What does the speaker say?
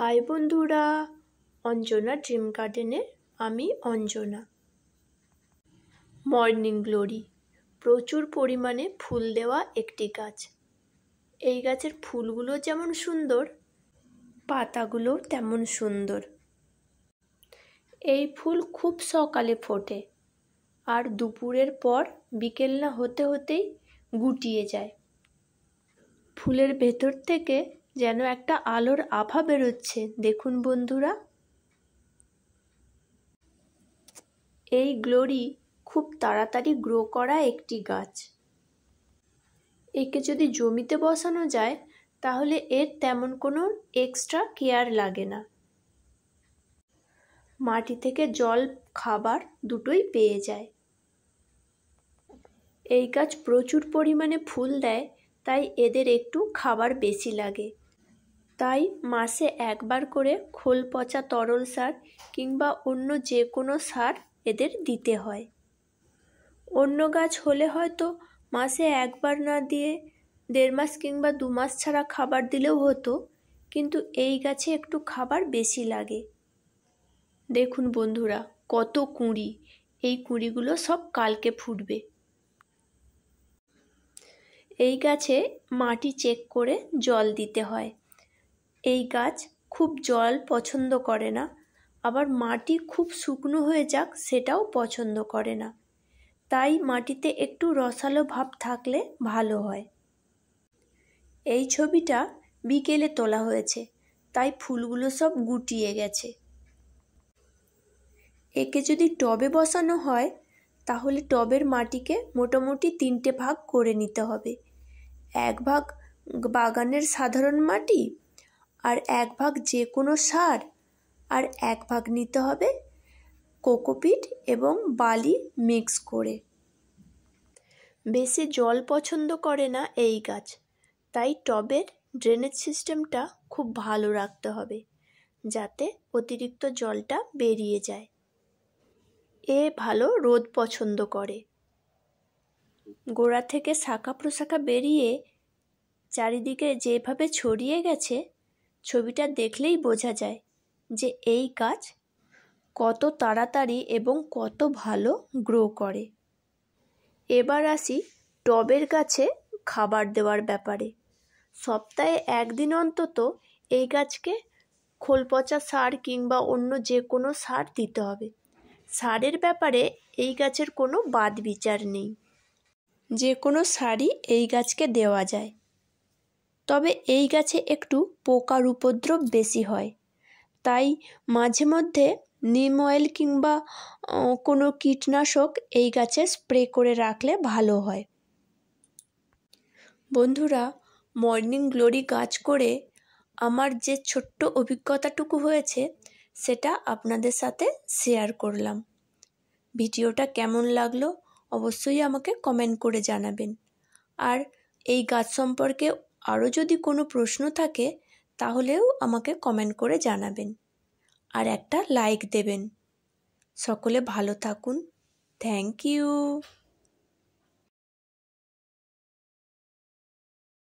high বন্ধুরা Anjana dream গার্ডেনে আমি অঞ্জনা মর্নিং গ্লোরি প্রচুর পরিমাণে ফুল দেওয়া একটি গাছ এই গাছের ফুলগুলো যেমন সুন্দর পাতাগুলো তেমন সুন্দর এই ফুল খুব সকালে ফোটে আর দুপুরের পর বিকেল না হতে হতেই গুটিয়ে যায় ফুলের ভেতর থেকে যেন একটা আলোর আভা বেরোচ্ছে দেখুন বন্ধুরা এই গ্লোরি খুব তাড়াতাড়ি গ্রো করা একটি গাছ একে যদি জমিতে বসানো যায় তাহলে এর তেমন কোনো এক্সট্রা কেয়ার লাগে না মাটি থেকে জল খাবার দুটোই পেয়ে যায় এই গাছ প্রচুর পরিমাণে ফুল দেয় তাই এদের একটু খাবার বেশি লাগে তাই মাসে একবার করে খোল পচা তরল সার কিংবা অন্য যে কোনো সার এদের দিতে হয় অন্য গাছ হলে হয়তো মাসে একবার না দিয়ে দেড় মাস কিংবা দু মাস ছাড়া খাবার দিলেও হতো কিন্তু এই গাছে একটু খাবার বেশি লাগে দেখুন বন্ধুরা কত কুঁড়ি এই কুঁড়িগুলো সব কালকে ফুটবে এই গাছে মাটি চেক করে জল দিতে হয় এই গাছ খুব জল পছন্দ করে না আবার মাটি খুব শুকনো হয়ে যাক সেটাও পছন্দ করে না তাই মাটিতে একটু রসালো ভাব থাকলে ভালো হয় এই ছবিটা বিকেলে তোলা হয়েছে তাই ফুলগুলো সব গুটিয়ে গেছে একে যদি টবে বসানো হয় তাহলে টবের মাটিকে মোটামুটি তিনটে ভাগ করে নিতে হবে এক ভাগ বাগানের সাধারণ মাটি আর এক ভাগ যে কোনো সার আর এক ভাগ নিতে হবে কোকোপিট এবং বালি মিক্স করে বেশি জল পছন্দ করে না এই গাছ তাই টবের ড্রেনেজ সিস্টেমটা খুব ভালো রাখতে হবে যাতে অতিরিক্ত জলটা বেরিয়ে যায় এ ভালো রোদ পছন্দ করে গোড়া থেকে শাখা প্রশাখা বেরিয়ে চারিদিকে যেভাবে ছড়িয়ে গেছে ছবিটা দেখলেই বোঝা যায় যে এই গাছ কত তাড়াতাড়ি এবং কত ভালো গ্রো করে এবার আসি টবের গাছে খাবার দেওয়ার ব্যাপারে সপ্তাহে একদিন অন্তত এই গাছকে খোল পচা সার কিংবা অন্য যে কোনো সার দিতে হবে সারের ব্যাপারে এই গাছের কোনো বাদ বিচার নেই যে কোনো সারই এই গাছকে দেওয়া যায় তবে এই গাছে একটু পোকার উপদ্রব বেশি হয় তাই মাঝে মধ্যে নিম অয়েল কিংবা কোনো কীটনাশক এই গাছে স্প্রে করে রাখলে ভালো হয় বন্ধুরা মর্নিং গ্লোরি গাছ করে আমার যে ছোট্ট অভিজ্ঞতাটুকু হয়েছে সেটা আপনাদের সাথে শেয়ার করলাম ভিডিওটা কেমন লাগলো অবশ্যই আমাকে কমেন্ট করে জানাবেন আর এই গাছ সম্পর্কে আরও যদি কোনো প্রশ্ন থাকে তাহলেও আমাকে কমেন্ট করে জানাবেন আর একটা লাইক দেবেন সকলে ভালো থাকুন থ্যাংক ইউ